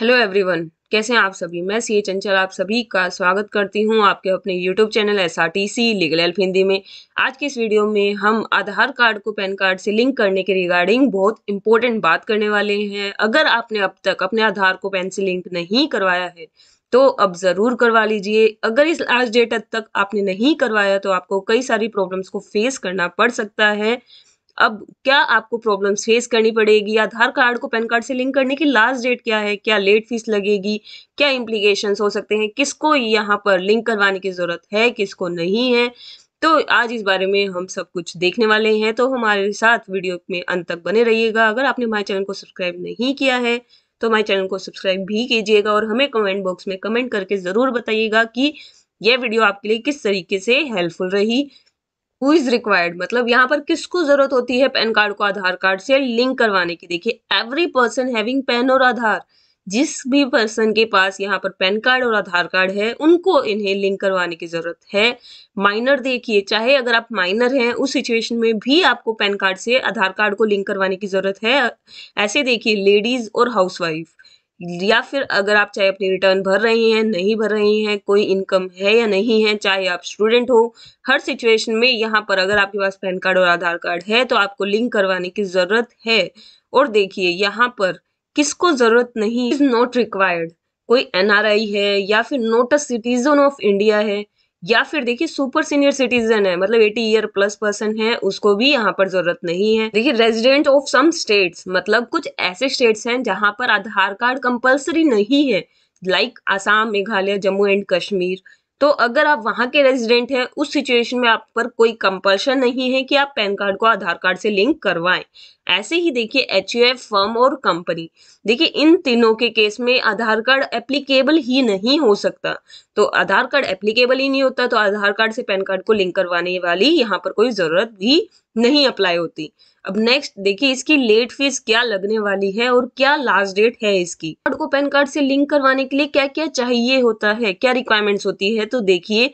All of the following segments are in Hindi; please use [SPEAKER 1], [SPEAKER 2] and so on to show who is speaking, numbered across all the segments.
[SPEAKER 1] हेलो एवरीवन कैसे हैं आप सभी मैं सी चंचल आप सभी का स्वागत करती हूं आपके अपने YouTube channel S R T C legal help Hindi में आज की इस वीडियो में हम आधार कार्ड को पैन कार्ड से लिंक करने के रिगार्डिंग बहुत इंपॉर्टेंट बात करने वाले हैं अगर आपने अब तक अपने आधार को पैन से लिंक नहीं करवाया है तो अब ज़रूर करवा लीजिए अगर इस लास्ट डेट तक आपने नहीं करवाया तो आपको कई सारी प्रॉब्लम्स को फेस करना पड़ सकता है अब क्या आपको प्रॉब्लम फेस करनी पड़ेगी आधार कार्ड को पैन कार्ड से लिंक करने की लास्ट डेट क्या है क्या लेट फीस लगेगी क्या इम्प्लीकेशन हो सकते हैं किसको यहाँ पर लिंक करवाने की ज़रूरत है किसको नहीं है तो आज इस बारे में हम सब कुछ देखने वाले हैं तो हमारे साथ वीडियो में अंत तक बने रहिएगा अगर आपने हमारे चैनल को सब्सक्राइब नहीं किया है तो हमारे चैनल को सब्सक्राइब भी कीजिएगा और हमें कमेंट बॉक्स में कमेंट करके ज़रूर बताइएगा कि यह वीडियो आपके लिए किस तरीके से हेल्पफुल रही हु इज रिक्वायर्ड मतलब यहाँ पर किसको जरूरत होती है पैन कार्ड को आधार कार्ड से लिंक करवाने की देखिए एवरी पर्सन हैविंग पैन और आधार जिस भी पर्सन के पास यहाँ पर पैन कार्ड और आधार कार्ड है उनको इन्हें लिंक करवाने की ज़रूरत है माइनर देखिए चाहे अगर आप माइनर हैं उस सिचुएशन में भी आपको पैन कार्ड से आधार कार्ड को लिंक करवाने की ज़रूरत है ऐसे देखिए लेडीज़ और हाउसवाइफ या फिर अगर आप चाहे अपनी रिटर्न भर रही हैं नहीं भर रही हैं कोई इनकम है या नहीं है चाहे आप स्टूडेंट हो हर सिचुएशन में यहाँ पर अगर आपके पास पैन कार्ड और आधार कार्ड है तो आपको लिंक करवाने की ज़रूरत है और देखिए यहाँ पर किसको ज़रूरत नहीं इज़ नॉट रिक्वायर्ड कोई एनआरआई है या फिर not a citizen of India है या फिर देखिए सुपर सीनियर सिटीजन है मतलब एटी ईयर प्लस पर्सन है उसको भी यहाँ पर जरूरत नहीं है देखिए रेजिडेंट ऑफ सम स्टेट्स मतलब कुछ ऐसे स्टेट्स हैं जहां पर आधार कार्ड कंपलसरी नहीं है like like Assam Meghalaya Jammu and Kashmir तो अगर आप वहाँ के रेजिडेंट हैं उस सिचुएशन में आप पर कोई कंपल्शन नहीं है कि आप पैन कार्ड को आधार कार्ड से लिंक करवाएं ऐसे ही देखिए एच फर्म और कंपनी देखिए इन तीनों के केस में आधार कार्ड एप्लीकेबल ही नहीं हो सकता तो आधार कार्ड एप्लीकेबल ही नहीं होता तो आधार कार्ड से पैन कार्ड को लिंक करवाने वाली यहाँ पर कोई ज़रूरत भी नहीं अप्लाई होती अब नेक्स्ट देखिए इसकी लेट फीस क्या लगने वाली है और क्या लास्ट डेट है इसकी कार्ड को पैन कार्ड से लिंक करवाने के लिए क्या क्या चाहिए होता है क्या रिक्वायरमेंट्स होती है तो देखिए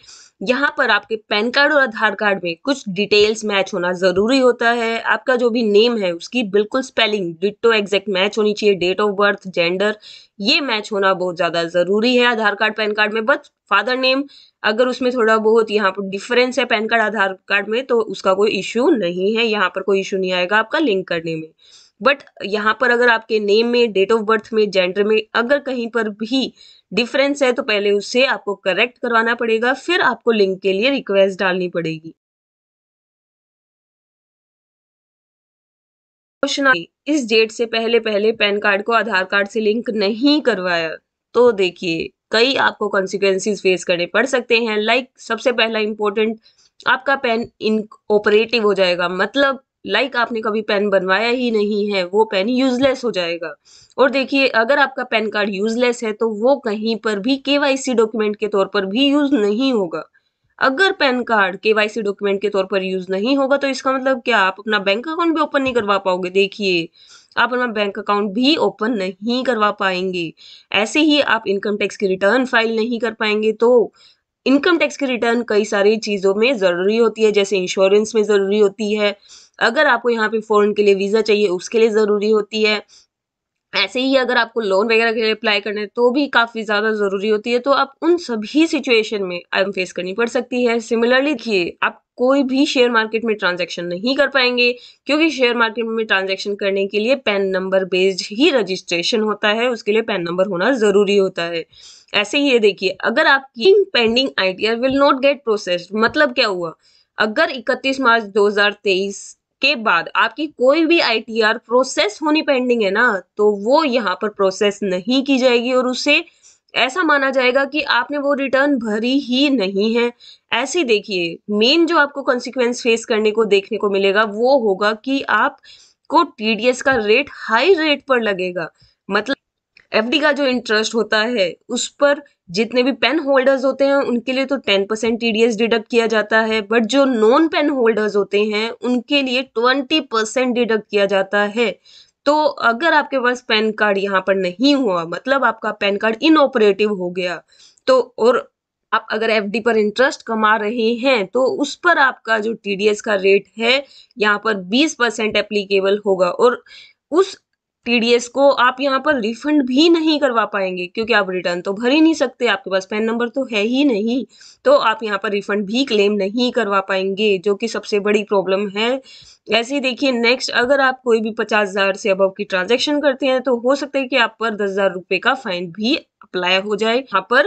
[SPEAKER 1] यहाँ पर आपके पैन कार्ड और आधार कार्ड में कुछ डिटेल्स मैच होना जरूरी होता है आपका जो भी नेम है उसकी बिल्कुल स्पेलिंग डिटो एग्जैक्ट मैच होनी चाहिए डेट ऑफ बर्थ जेंडर ये मैच होना बहुत ज्यादा जरूरी है आधार कार्ड पैन कार्ड में बस फादर नेम अगर उसमें थोड़ा बहुत यहाँ पर डिफरेंस है पैन कार्ड आधार कार्ड में तो उसका कोई इश्यू नहीं है यहाँ पर कोई इश्यू नहीं आएगा आपका लिंक करने में बट यहाँ पर अगर आपके नेम में डेट ऑफ बर्थ में जेंडर में अगर कहीं पर भी डिफरेंस है तो पहले उसे आपको करेक्ट करवाना पड़ेगा फिर आपको लिंक के लिए रिक्वेस्ट डालनी पड़ेगी क्वेश्चन इस डेट से पहले पहले पैन कार्ड को आधार कार्ड से लिंक नहीं करवाया तो देखिए कई आपको कॉन्सिक्वेंसीज फेस करने पड़ सकते हैं लाइक like, सबसे पहला इंपॉर्टेंट आपका पेन इन ऑपरेटिव हो जाएगा मतलब लाइक like आपने कभी पेन बनवाया ही नहीं है वो पेन यूजलेस हो जाएगा और देखिए अगर आपका पेन कार्ड यूजलेस है तो वो कहीं पर भी के डॉक्यूमेंट के तौर पर भी यूज नहीं होगा अगर पैन कार्ड केवाईसी डॉक्यूमेंट के तौर पर यूज नहीं होगा तो इसका मतलब क्या आप अपना बैंक अकाउंट भी ओपन नहीं करवा पाओगे देखिए आप अपना बैंक अकाउंट भी ओपन नहीं करवा पाएंगे ऐसे ही आप इनकम टैक्स की रिटर्न फाइल नहीं कर पाएंगे तो इनकम टैक्स की रिटर्न कई सारी चीज़ों में ज़रूरी होती है जैसे इंश्योरेंस में ज़रूरी होती है अगर आपको यहाँ पे फ़ॉरन के लिए वीज़ा चाहिए उसके लिए ज़रूरी होती है ऐसे ही अगर आपको लोन वगैरह के लिए अप्लाई करना है तो भी काफ़ी ज़्यादा ज़रूरी होती है तो आप उन सभी सिचुएशन में आई फेस करनी पड़ सकती है सिमिलरली देखिए आप कोई भी शेयर मार्केट में ट्रांजैक्शन नहीं कर पाएंगे क्योंकि शेयर मार्केट में ट्रांजैक्शन करने के लिए पैन नंबर बेस्ड ही रजिस्ट्रेशन होता है उसके लिए पैन नंबर होना ज़रूरी होता है ऐसे ही ये देखिए अगर आपकी pending I will not get processed मतलब क्या हुआ अगर 31 मार्च 2023 के बाद आपकी कोई भी आईटीआर प्रोसेस होनी पेंडिंग है ना तो वो यहाँ पर प्रोसेस नहीं की जाएगी और उसे ऐसा माना जाएगा कि आपने वो रिटर्न भरी ही नहीं है ऐसे देखिए मेन जो आपको कॉन्सिक्वेंस फेस करने को देखने को मिलेगा वो होगा कि आपको को टीडीएस का रेट हाई रेट पर लगेगा मतलब एफडी का जो इंटरेस्ट होता है उस पर जितने भी पेन होल्डर्स होते हैं उनके लिए तो टेन परसेंट टीडीएस डिडक्ट किया जाता है बट जो नॉन पेन होल्डर्स होते हैं उनके लिए ट्वेंटी परसेंट डिडक्ट किया जाता है तो अगर आपके पास पैन कार्ड यहाँ पर नहीं हुआ मतलब आपका पैन कार्ड इनऑपरेटिव हो गया तो और आप अगर एफ पर इंटरेस्ट कमा रहे हैं तो उस पर आपका जो टीडीएस का रेट है यहाँ पर बीस परसेंट एप्लीकेबल होगा और उस टीडीएस को आप यहाँ पर रिफंड भी नहीं करवा पाएंगे क्योंकि आप रिटर्न तो भर ही नहीं सकते आपके पास पैन नंबर तो है ही नहीं तो आप यहाँ पर रिफंड भी क्लेम नहीं करवा पाएंगे जो कि सबसे बड़ी प्रॉब्लम है ऐसे ही देखिए नेक्स्ट अगर आप कोई भी पचास हज़ार से अबव की ट्रांजेक्शन करते हैं तो हो सकता है कि आप पर दस हज़ार का फाइन भी अप्लाई हो जाए यहाँ पर